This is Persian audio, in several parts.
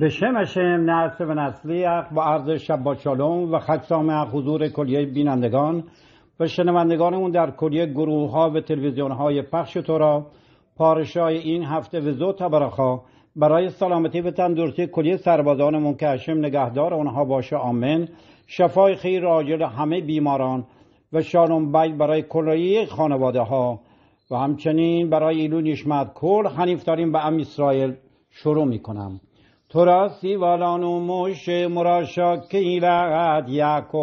به شم شم و نسلی اخ با عرض شب با شالوم و خدسام اخ حضور کلیه بینندگان و شنوندگانمون در کلیه گروه ها و تلویزیون های پخش تو را پارشای این هفته و زود تبرخا برای سلامتی و تندرستی کلیه سربازانمون که هشم نگهدار آنها باشه آمن شفای خیر راجل همه بیماران و شالوم باید برای کلیه خانواده ها و همچنین برای ایلو نشمت کل حنیفتاریم به ام اسرائیل شروع میکنم. تو را و موش مراشا کیلت یکو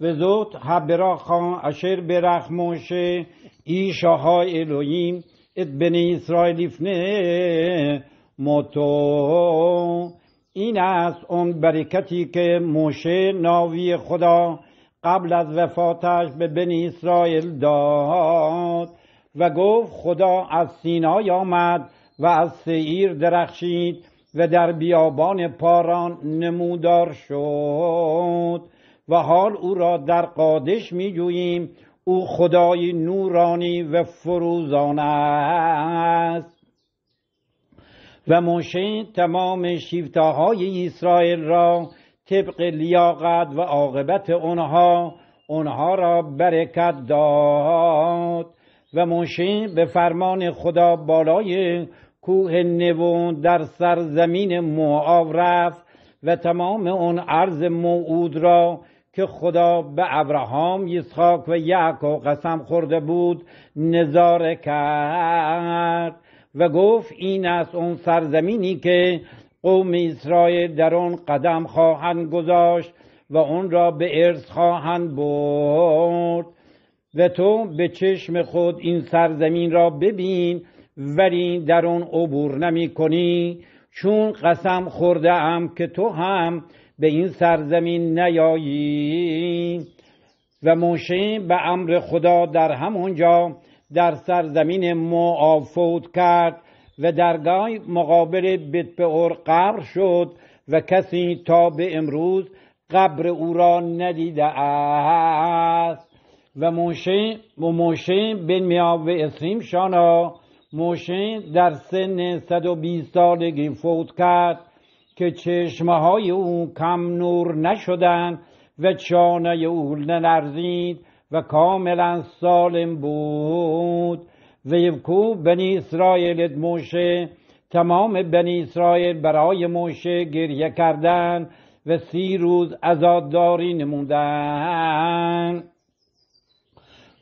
و زود خان اشر برخ موش ایشاهای الویم ات بنی اسرائیل افنه موتو این است اون برکتی که موشه ناوی خدا قبل از وفاتش به بنی اسرائیل داد و گفت خدا از سینای آمد و از سعیر درخشید و در بیابان پاران نمودار شد و حال او را در قادش میجوییم او خدای نورانی و فروزان است و موشه تمام شیفته اسرائیل را طبق لیاقت و عاقبت آنها آنها را برکت داد و موشه به فرمان خدا بالای کوه نوون در سرزمین موآب رفت و تمام اون عرض موعود را که خدا به ابراهام یسحاق و یعقوب قسم خورده بود نظاره کرد و گفت این است اون سرزمینی که قوم اسرائیل در آن قدم خواهند گذاشت و اون را به ارث خواهند برد و تو به چشم خود این سرزمین را ببین ولی در اون عبور نمی کنی چون قسم خورده ام که تو هم به این سرزمین نیایی و موشه به امر خدا در همونجا در سرزمین معافوت کرد و درگاه مقابل به قبر شد و کسی تا به امروز قبر او را ندیده است و موشه و موشه بن میاب و اسریم شانا موشه در سن 120 سالگی فوت کرد که های او کم نور نشدند و چانه او نلرزید و کاملا سالم بود و یکو بنی اسرائیل موشه تمام بنی اسرائیل برای موشه گریه کردند و سی روز ازادداری نمودند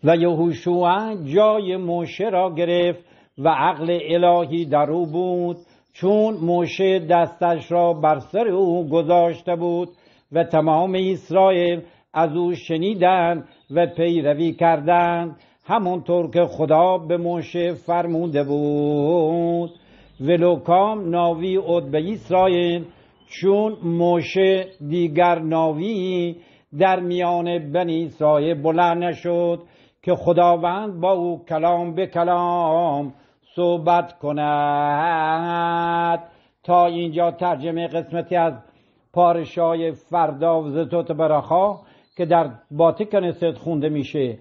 و یهوشوع جای موشه را گرفت و عقل الهی در او بود چون موشه دستش را بر سر او گذاشته بود و تمام اسرائیل از او شنیدند و پیروی کردند همانطور که خدا به موشه فرموده بود ولوکام ناوی اد به اسرائیل چون موشه دیگر ناوی در میان بنی اسرائیل بلند نشد که خداوند با او کلام به کلام صحبت کند تا اینجا ترجمه قسمتی از پارشای فرداوز توت براخا که در باتکن ست خونده میشه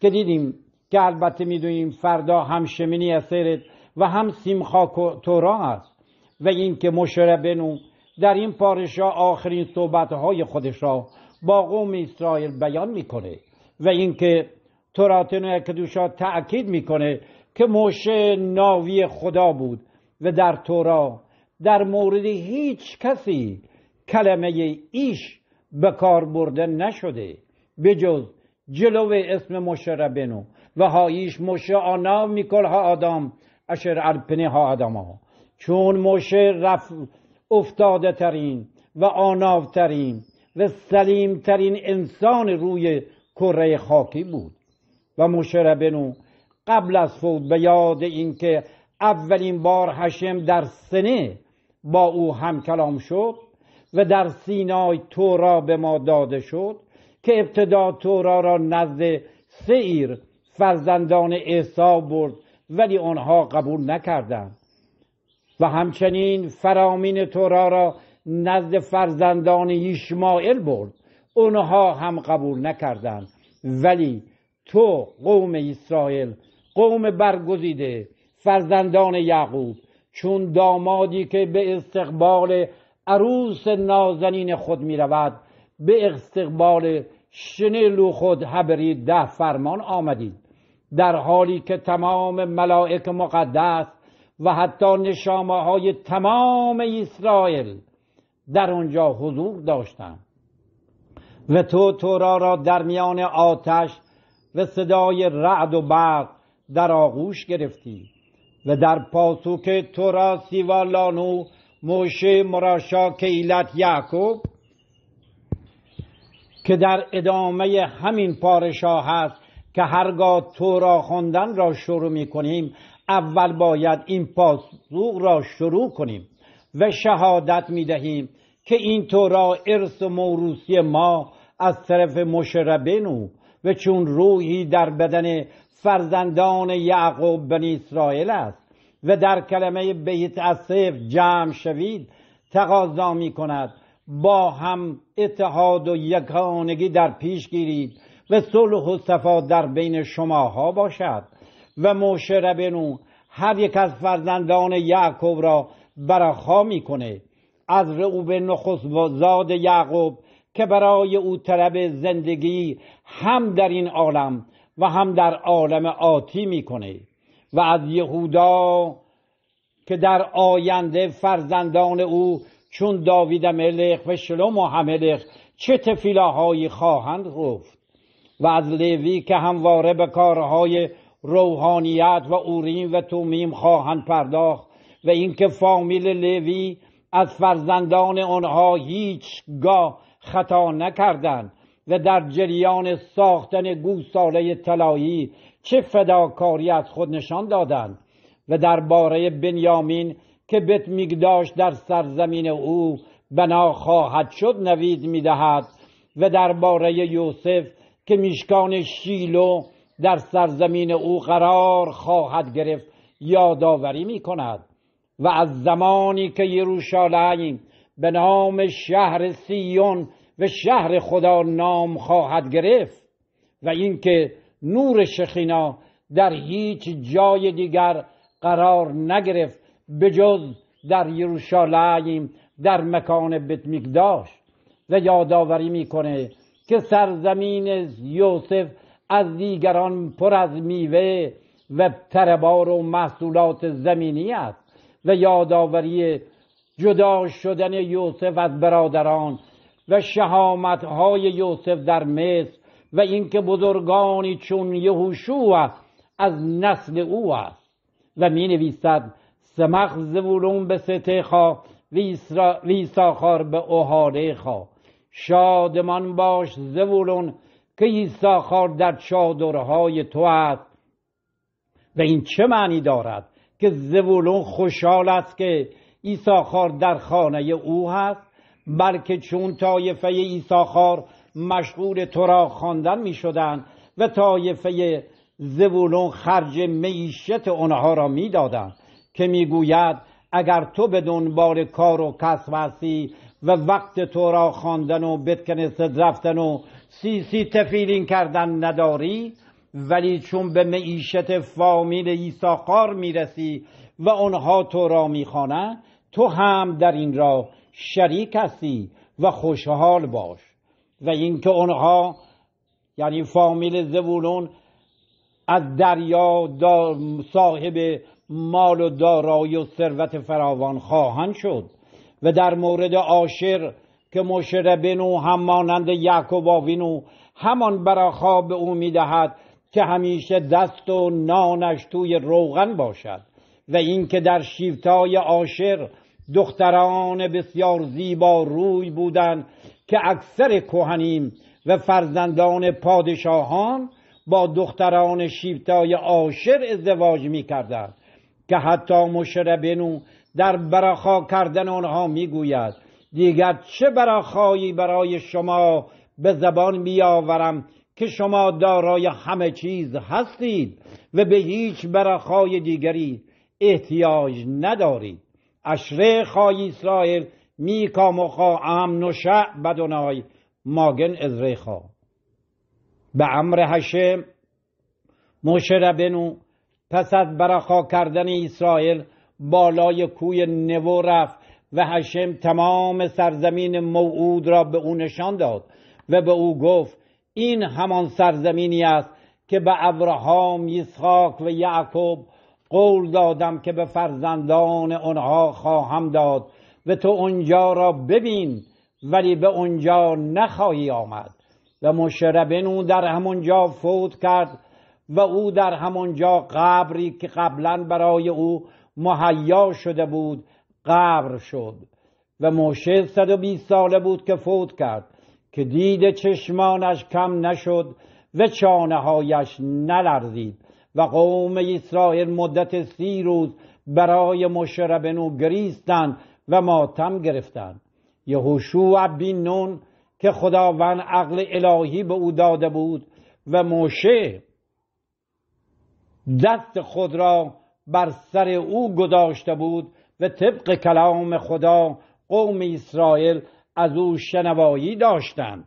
که دیدیم که البته میدونیم فردا هم شمینی اسرت و هم سیمخاک تورا است و اینکه بنو در این پارشا آخرین های خودش را با قوم اسرائیل بیان میکنه و اینکه توراتنو اکدوشا تأکید میکنه که موشه ناوی خدا بود و در تورا در مورد هیچ کسی کلمه ایش به کار برده نشده بجز جلو اسم موشه ربنو و هاییش موشه آنا میکل ها آدم اشر الپنه ها آدم ها چون موشه رف افتاده ترین و آناوترین و سلیم ترین انسان روی کره خاکی بود و موشه ربنو قبل از فوت به یاد اینکه اولین بار هشم در سنه با او هم کلام شد و در سینای تورا به ما داده شد که ابتدا تورا را نزد سیر فرزندان احساب برد ولی آنها قبول نکردند و همچنین فرامین تورا را نزد فرزندان یشمائل برد اونها هم قبول نکردند ولی تو قوم اسرائیل قوم برگزیده فرزندان یعقوب چون دامادی که به استقبال عروس نازنین خود می رود به استقبال شنیلو خود حبری ده فرمان آمدید در حالی که تمام ملائک مقدس و حتی نشامه های تمام اسرائیل در آنجا حضور داشتند و تو تورا را در میان آتش و صدای رعد و برق در آغوش گرفتی و در پاسوک تو را موشه مراشا کیلت یعقوب که در ادامه همین پارشا هست که هرگاه تورا را خواندن را شروع می کنیم اول باید این پاسوق را شروع کنیم و شهادت می دهیم که این تورا را و موروسی ما از طرف مشربنو و چون روحی در بدن فرزندان یعقوب بن اسرائیل است و در کلمه بیت اصف جمع شوید تقاضا می کند با هم اتحاد و یکانگی در پیش گیرید و صلح و صفا در بین شماها باشد و موشه ربنو هر یک از فرزندان یعقوب را برخا میکنه از رعوب نخست زاد یعقوب که برای او طلب زندگی هم در این عالم و هم در عالم آتی میکنه و از یهودا که در آینده فرزندان او چون داوید ملخ و شلوم و چه تفیلاهایی خواهند گفت و از لوی که همواره به کارهای روحانیت و اوریم و تومیم خواهند پرداخت و اینکه فامیل لوی از فرزندان آنها هیچگاه خطا نکردند و در جریان ساختن گوساله طلایی چه فداکاری از خود نشان دادند و درباره بنیامین که بت میگداش در سرزمین او بنا خواهد شد نوید میدهد و درباره یوسف که میشکان شیلو در سرزمین او قرار خواهد گرفت یادآوری میکند و از زمانی که یروشالیم به نام شهر سیون و شهر خدا نام خواهد گرفت و اینکه نور شخینا در هیچ جای دیگر قرار نگرفت بجز در یروشالایم در مکان بیت داشت و یادآوری میکنه که سرزمین یوسف از دیگران پر از میوه و تربار و محصولات زمینی است و یادآوری جدا شدن یوسف از برادران و های یوسف در مصر و اینکه بزرگانی چون یهوشوع از نسل او است و می نویسد سمخ زبولون به ستخا ویساخار به اوهارخا شادمان باش زبولون که ایساخار در چادرهای تو است و این چه معنی دارد که زبولون خوشحال است که ایساخار در خانه او هست بلکه چون طایفه ایساخار مشغول تو را خواندن میشدند و طایفه زبولون خرج معیشت آنها را میدادند که میگوید اگر تو به دنبال کار و کسب هستی و وقت تو را خواندن و بتکنست رفتن و سی سی تفیلین کردن نداری ولی چون به معیشت فامیل ایساقار میرسی و آنها تو را میخوانند تو هم در این راه شریک هستی و خوشحال باش و اینکه اونها یعنی فامیل زبولون از دریا صاحب مال و دارایی و ثروت فراوان خواهند شد و در مورد آشر که مشربن و هم مانند یعقوب آوینو همان براخا به او میدهد که همیشه دست و نانش توی روغن باشد و اینکه در شیفتای آشر دختران بسیار زیبا روی بودند که اکثر کوهنیم و فرزندان پادشاهان با دختران شیفتای آشر ازدواج می کردن. که حتی مشربنو در براخا کردن آنها گوید دیگر چه براخایی برای شما به زبان بیاورم که شما دارای همه چیز هستید و به هیچ براخای دیگری احتیاج ندارید اسرائیل ישראל, מי و עם נושע ماگن ماگن ازریخا به هشم موشه ربنو پس از برخا کردن اسرائیل بالای کوی نوو رفت و حشم تمام سرزمین موعود را به او نشان داد و به او گفت این همان سرزمینی است که به ابراهام یسحاق و یعقوب قول دادم که به فرزندان آنها خواهم داد و تو آنجا را ببین ولی به آنجا نخواهی آمد و مشربن او در همانجا فوت کرد و او در همانجا قبری که قبلا برای او مهیا شده بود قبر شد و موشه 120 ساله بود که فوت کرد که دید چشمانش کم نشد و چانه هایش نلرزید و قوم اسرائیل مدت سی روز برای مشربنو گریستند و ماتم گرفتند یهوشوع و نون که خداوند عقل الهی به او داده بود و موشه دست خود را بر سر او گذاشته بود و طبق کلام خدا قوم اسرائیل از او شنوایی داشتند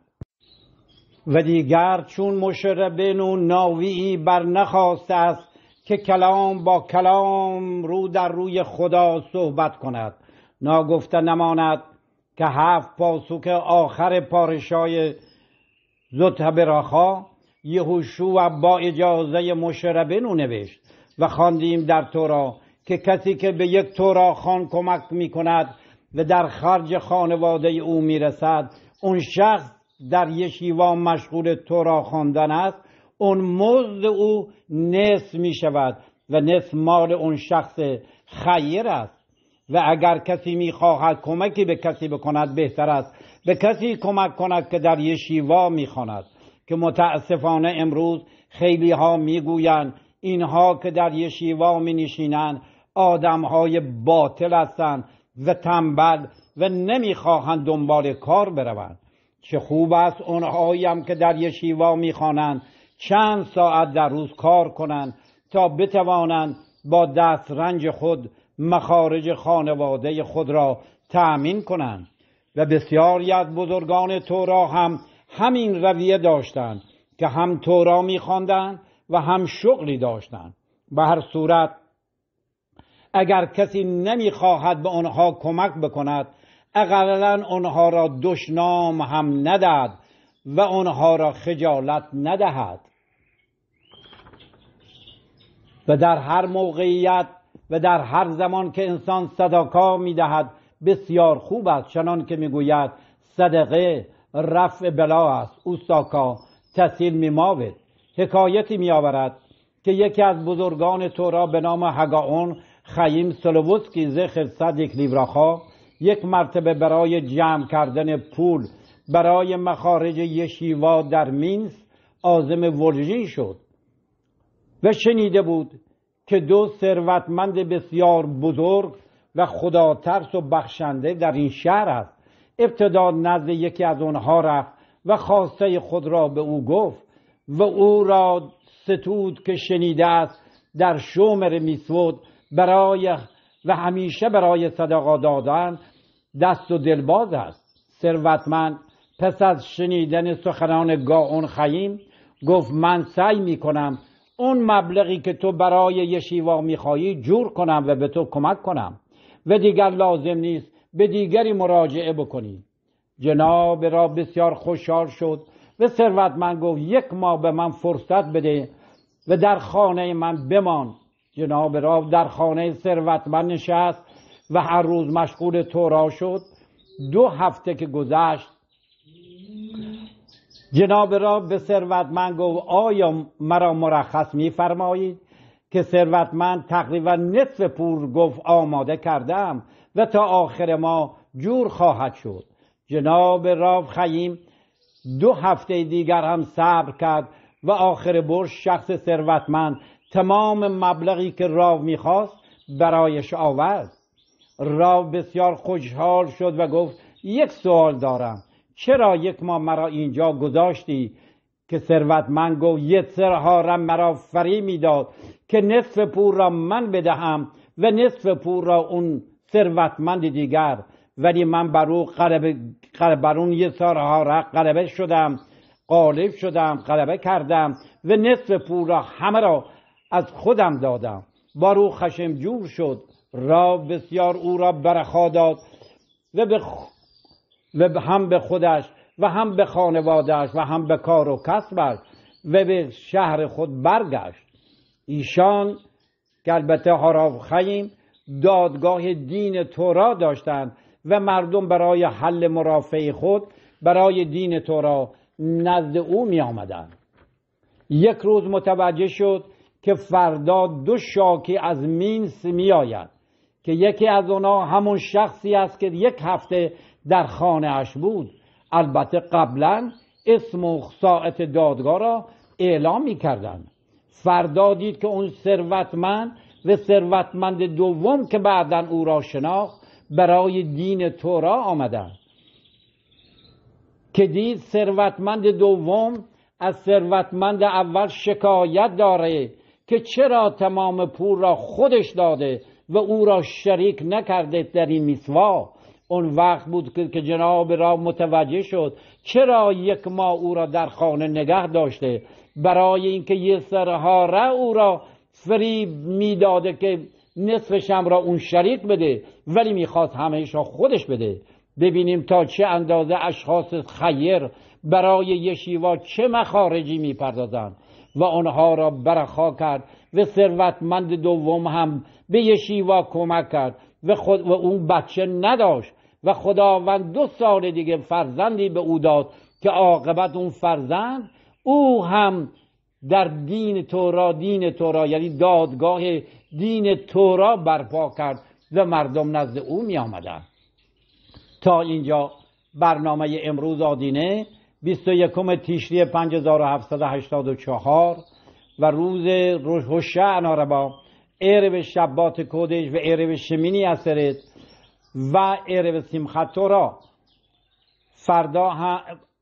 و دیگر چون مشربن و ناویی بر است که کلام با کلام رو در روی خدا صحبت کند ناگفته نماند که هفت پاسوک آخر پارشای زتبراخا و با اجازه مشربنو نوشت و خواندیم در تورا که کسی که به یک تورا خان کمک می کند و در خرج خانواده او می رسد اون شخص در یشیوا مشغول را خواندن است اون مزد او نصف می شود و نصف مال اون شخص خیر است و اگر کسی میخواهد کمکی به کسی بکند بهتر است به کسی کمک کند که در یشیوا میخواند که متاسفانه امروز خیلی ها میگویند اینها که در یشیوا می نشینند آدم های باطل هستند و تنبل و نمیخواهند دنبال کار بروند چه خوب است اونهایم که در یشیوا میخوانند چند ساعت در روز کار کنند تا بتوانند با دست رنج خود مخارج خانواده خود را تأمین کنند و بسیاری از بزرگان تورا هم همین رویه داشتند که هم تورا میخواندند و هم شغلی داشتند به هر صورت اگر کسی نمیخواهد به آنها کمک بکند اقلا آنها را دشنام هم ندهد و آنها را خجالت ندهد و در هر موقعیت و در هر زمان که انسان صدقه میدهد بسیار خوب است چنان که میگوید صدقه رفع بلا است اوستاکا می میماوید حکایتی میآورد که یکی از بزرگان تورا به نام هگاون خیم سلووسکی زخر صدیک لیبراخا یک مرتبه برای جمع کردن پول برای مخارج یشیوا در مینس آزم ورژین شد و شنیده بود که دو ثروتمند بسیار بزرگ و خداترس و بخشنده در این شهر است ابتدا نزد یکی از آنها رفت و خواسته خود را به او گفت و او را ستود که شنیده است در شومر میسود برای و همیشه برای صدقه دادن دست و دلباز است ثروتمند پس از شنیدن سخنان گاون خیم گفت من سعی می کنم اون مبلغی که تو برای یشیوا خواهی جور کنم و به تو کمک کنم و دیگر لازم نیست به دیگری مراجعه بکنی جناب را بسیار خوشحال شد و ثروتمند گفت یک ماه به من فرصت بده و در خانه من بمان جناب راو در خانه ثروتمند نشست و هر روز مشغول تورا شد دو هفته که گذشت جناب را به ثروتمند گفت آیا مرا مرخص میفرمایید که ثروتمند تقریبا نصف پور گفت آماده کردم و تا آخر ما جور خواهد شد جناب راو خیم دو هفته دیگر هم صبر کرد و آخر برش شخص ثروتمند تمام مبلغی که راو میخواست برایش آورد راو بسیار خوشحال شد و گفت یک سوال دارم چرا یک ما مرا اینجا گذاشتی که ثروتمند گفت یک را مرا فری میداد که نصف پور را من بدهم و نصف پول را اون ثروتمند دیگر ولی من بر او بر اون یه را غلبه شدم غالب شدم غلبه کردم و نصف پول را همه را از خودم دادم بارو خشم جور شد را بسیار او را برخا داد و, و هم به خودش و هم به خانوادهش و هم به کار و کسبش و به شهر خود برگشت ایشان که البته هاراف خیم دادگاه دین تورا داشتند و مردم برای حل مرافع خود برای دین تورا نزد او می آمدن. یک روز متوجه شد که فردا دو شاکی از مینس میآید که یکی از آنها همون شخصی است که یک هفته در خانه اش بود البته قبلا اسم و ساعت دادگاه را اعلام کردن فردا دید که اون ثروتمند و ثروتمند دوم که بعدا او را شناخت برای دین تورا آمدند که دید ثروتمند دوم از ثروتمند اول شکایت داره که چرا تمام پول را خودش داده و او را شریک نکرده در این میسوا اون وقت بود که جناب را متوجه شد چرا یک ما او را در خانه نگه داشته برای اینکه یه سرهاره او را فریب میداده که نصفشم را اون شریک بده ولی میخواست همهش را خودش بده ببینیم تا چه اندازه اشخاص خیر برای یه شیوا چه مخارجی میپردازند و آنها را برخا کرد و ثروتمند دوم هم به یشیوا کمک کرد و, خود و اون بچه نداشت و خداوند دو سال دیگه فرزندی به او داد که عاقبت اون فرزند او هم در دین تورا دین تورا یعنی دادگاه دین تورا برپا کرد و مردم نزد او می آمدن. تا اینجا برنامه امروز آدینه 21 تیشری 5784 و چهار و روز هشه اناربا عرب شبات کودش و عرب شمینی اثرت و عرب سیمخطو را فردا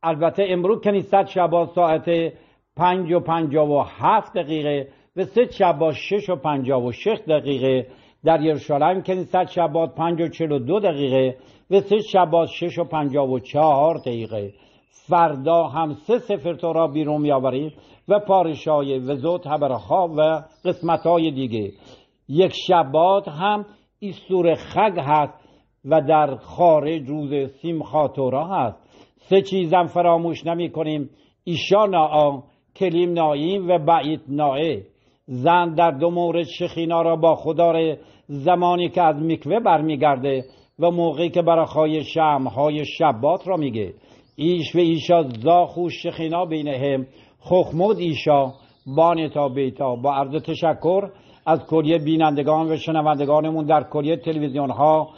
البته امروز کنیست شبات ساعت پنج و پنجا و هفت دقیقه و سه شبات شش و پنجا و شش دقیقه در کنی کنیست شبات پنج و چل و دو دقیقه و سه شبات شش و پنجا و چهار دقیقه فردا هم سه سفر تو را بیرون میآوریم و پارشای و زود هبرخا و قسمت های دیگه یک شبات هم ایستور خگ هست و در خارج روز سیم سیمخاتورا هست سه چیزم فراموش نمی کنیم ایشا نا کلیم ناییم و بعید نائه زن در دو مورد شخینا را با خدا زمانی که از میکوه برمیگرده و موقعی که برای خواهی شمهای شبات را میگه ایش و ایشا زاخو شخینا بینهم خخمود ایشا بان تا بیتا با عرض تشکر از کلیه بینندگان و شنوندگانمون در کلیه تلویزیون ها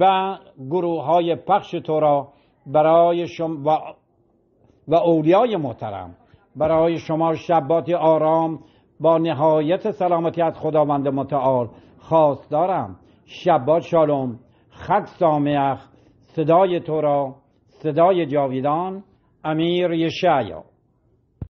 و گروه های پخش تو را برای شما و, و اولیای محترم برای شما شباتی آرام با نهایت سلامتی از خداوند متعال خواست دارم شبات شالوم خط سامیخ صدای تو را صدای جاویدان امیر یشعیا